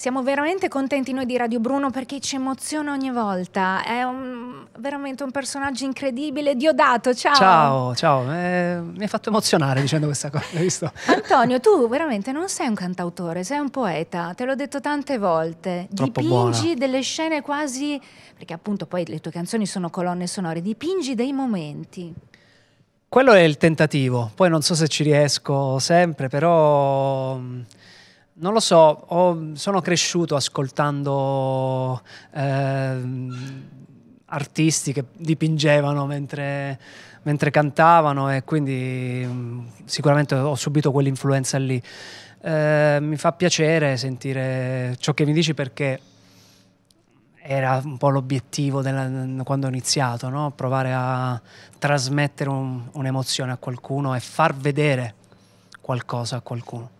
Siamo veramente contenti noi di Radio Bruno perché ci emoziona ogni volta. È un, veramente un personaggio incredibile. Diodato, ciao. Ciao, ciao. Eh, mi hai fatto emozionare dicendo questa cosa. Visto? Antonio, tu veramente non sei un cantautore, sei un poeta. Te l'ho detto tante volte. Troppo dipingi buona. delle scene quasi. Perché appunto poi le tue canzoni sono colonne sonore. Dipingi dei momenti. Quello è il tentativo. Poi non so se ci riesco sempre, però. Mm, non lo so, ho, sono cresciuto ascoltando eh, artisti che dipingevano mentre, mentre, cantavano e quindi mm, sicuramente ho subito quell'influenza lì. Eh, mi fa piacere sentire ciò che mi dici perché era un po' l'obiettivo quando ho iniziato, no? provare a trasmettere un, un'emozione a qualcuno e far vedere qualcosa a qualcuno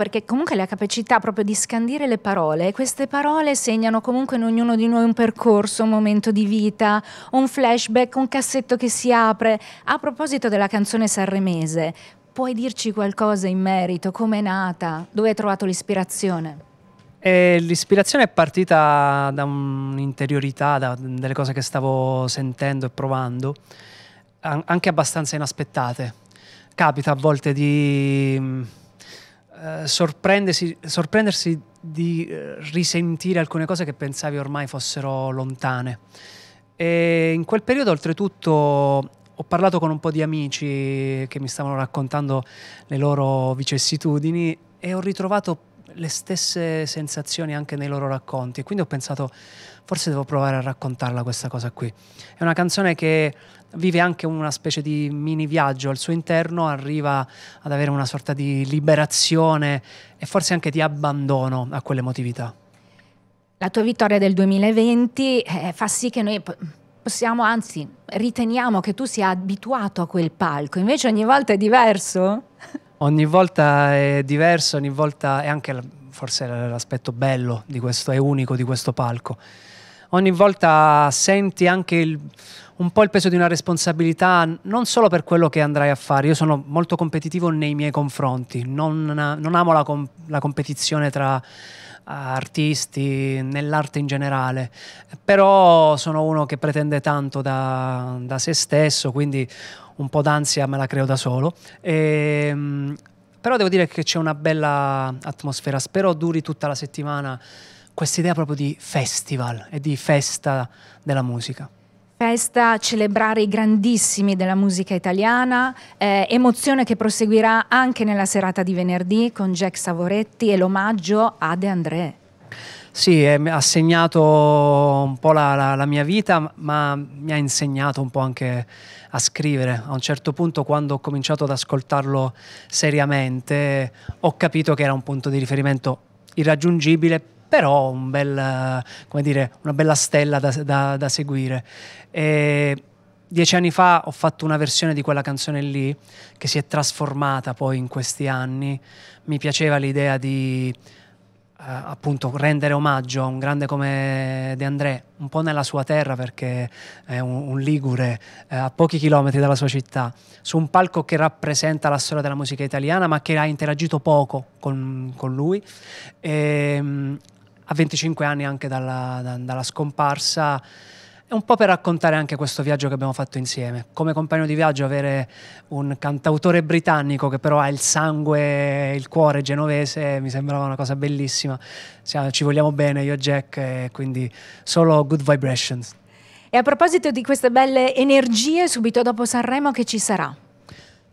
perché comunque la capacità proprio di scandire le parole, queste parole segnano comunque in ognuno di noi un percorso, un momento di vita, un flashback, un cassetto che si apre. A proposito della canzone sanremese, puoi dirci qualcosa in merito? Come è nata? Dove hai trovato l'ispirazione? E eh, l'ispirazione è partita da un'interiorità, da delle cose che stavo sentendo e provando, anche abbastanza inaspettate. Capita a volte di eh, sorprendersi di eh, risentire alcune cose che pensavi ormai fossero lontane. E in quel periodo, oltretutto, ho parlato con un po' di amici che mi stavano raccontando le loro vicissitudini e ho ritrovato le stesse sensazioni anche nei loro racconti. Quindi ho pensato, forse devo provare a raccontarla questa cosa qui. È una canzone che vive anche una specie di mini viaggio al suo interno, arriva ad avere una sorta di liberazione e forse anche di abbandono a quell'emotività. La tua vittoria del 2020 eh, fa sì che noi possiamo, anzi, riteniamo che tu sia abituato a quel palco, invece ogni volta è diverso ogni volta è diverso, ogni volta è anche forse l'aspetto bello di questo, è unico di questo palco ogni volta senti anche il, un po' il peso di una responsabilità, non solo per quello che andrai a fare, io sono molto competitivo nei miei confronti, non, non amo la, com la competizione tra artisti, nell'arte in generale, però sono uno che pretende tanto da, da, se stesso, quindi un po' d'ansia me la creo da solo. E, ehm, però devo dire che c'è una bella atmosfera, spero duri tutta la settimana questa idea proprio di festival e di festa della musica. Festa, celebrare i grandissimi della musica italiana, eh, emozione che proseguirà anche nella serata di venerdì con Jack Savoretti e l'omaggio a De André. Sì, eh, ha segnato un po' la, la, la, mia vita, ma mi ha insegnato un po' anche a scrivere. A un certo punto, quando ho cominciato ad ascoltarlo seriamente, ho capito che era un punto di riferimento irraggiungibile però un bel, dire, una bella stella da, da, da seguire. E dieci anni fa ho fatto una versione di quella canzone lì che si è trasformata poi in questi anni. Mi piaceva l'idea di eh, appunto rendere omaggio a un grande come De André, un po' nella sua terra perché è un, un ligure eh, a pochi chilometri dalla sua città, su un palco che rappresenta la storia della musica italiana ma che ha interagito poco con, con lui. E, ehm, a 25 anni anche dalla, da, dalla scomparsa. È un po' per raccontare anche questo viaggio che abbiamo fatto insieme. Come compagno di viaggio avere un cantautore britannico che però ha il sangue, il cuore genovese, mi sembrava una cosa bellissima. ci vogliamo bene io e Jack, quindi solo good vibrations. E a proposito di queste belle energie, subito dopo Sanremo che ci sarà?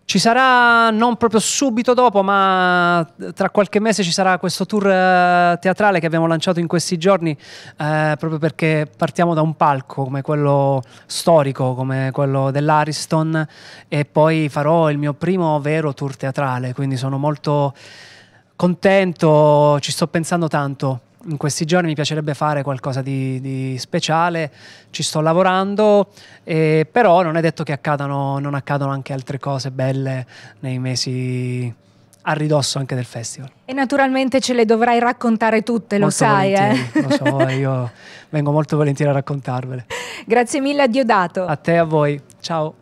Ci sarà non proprio subito dopo, ma eh, tra qualche mese ci sarà questo tour eh, teatrale che abbiamo lanciato in questi giorni, eh, proprio perché partiamo da un palco come quello storico, come quello dell'Ariston, e poi farò il mio primo vero tour teatrale, quindi sono molto contento, ci sto pensando tanto in questi giorni mi piacerebbe fare qualcosa di, di speciale, ci sto lavorando, eh, però non è detto che accadano, non accadano anche altre cose belle nei mesi a ridosso anche del festival. E naturalmente ce le dovrai raccontare tutte, molto lo sai. Eh? Lo so, io vengo molto volentieri a raccontarvele. Grazie mille a Diodato. A te e a voi. Ciao.